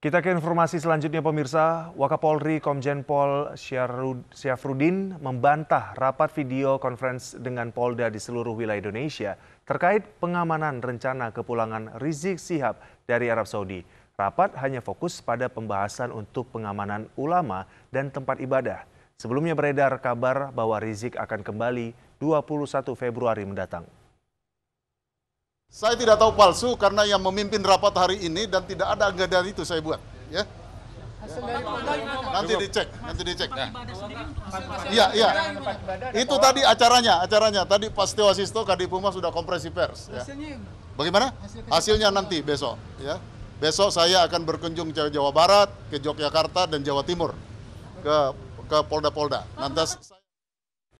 Kita ke informasi selanjutnya pemirsa, Wakapolri Komjen Pol Syafrudin membantah rapat video conference dengan Polda di seluruh wilayah Indonesia terkait pengamanan rencana kepulangan Rizik Sihab dari Arab Saudi. Rapat hanya fokus pada pembahasan untuk pengamanan ulama dan tempat ibadah. Sebelumnya beredar kabar bahwa Rizik akan kembali 21 Februari mendatang. Saya tidak tahu palsu karena yang memimpin rapat hari ini dan tidak ada anggaran itu saya buat, ya. Nanti dicek, nanti dicek. Nah. Iya, iya. Itu tadi acaranya, acaranya. Tadi Pak Asisto Kadipuma sudah kompresi pers, ya. Bagaimana? Hasilnya nanti besok, ya. Besok saya akan berkunjung ke Jawa Barat, ke Yogyakarta dan Jawa Timur. Ke ke Polda-Polda. Nanti